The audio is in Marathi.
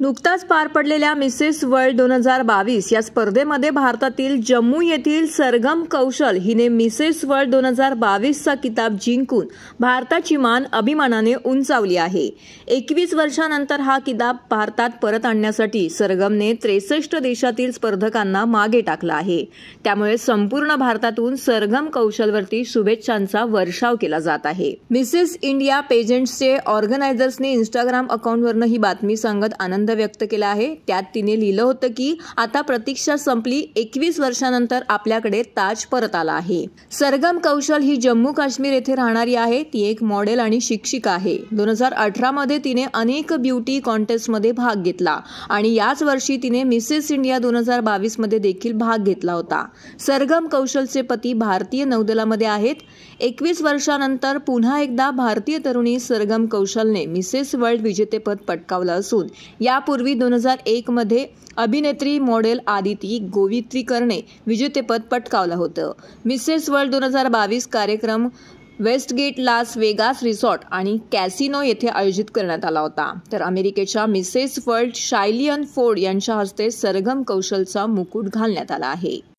नुकताच पार पडलेल्या मिसेस वर्ल्ड दोन हजार बावीस या स्पर्धेमध्ये भारतातील जम्मू येथील सरगम कौशल हिने मिसेस वर्ल्ड दोन हजार बावीसचा किताब जिंकून भारताची मान अभिमानाने उंचावली आहे एकवीस वर्षानंतर हा किताब भारतात परत आणण्यासाठी सरगमने त्रेसष्ट देशातील स्पर्धकांना मागे टाकला आहे त्यामुळे संपूर्ण भारतातून सरगम कौशलवरती शुभेच्छांचा वर्षाव केला जात आहे मिसेस इंडिया पेजंट्सचे ऑर्गनायझर्सने इंस्टाग्राम अकाउंटवरनं ही बातमी सांगत आनंद आनंद व्यक्त केला आहे त्यात तिने लिहिलं होतं की आता प्रतीक्षा संपली एकवीस वर्षानंतर आपल्याकडे ताज परत आला आहे सरगम कौशल ही जम्मू काश्मीर येथे राहणारी आहे ती एक मॉडेल आणि शिक्षिका आहे दोन हजार अठरामध्ये तिने अनेक ब्युटी कॉन्टेस्टमध्ये भाग घेतला आणि याच वर्षी तिने मिसेस इंडिया दोन हजार बावीसमध्ये देखील भाग घेतला होता सरगम कौशलचे पती भारतीय नौदलामध्ये आहेत एकवीस वर्षानंतर पुन्हा एकदा भारतीय तरुणी सरगम कौशलने मिसेस वर्ल्ड विजेतेपद पटकावलं असून या यापूर्वी दोन हजार एकमध्ये अभिनेत्री मॉडेल आदिती गोवित्रीकरने विजेतेपद पटकावलं होतं मिसेस वर्ल्ड दोन हजार बावीस कार्यक्रम वेस्टगेट लास वेगास रिसॉर्ट आणि कॅसिनो येथे आयोजित करण्यात आला होता तर अमेरिकेच्या मिसेस वर्ल्ड शायलियन फोर्ड यांच्या हस्ते सरगम कौशलचा मुकुट घालण्यात आला आहे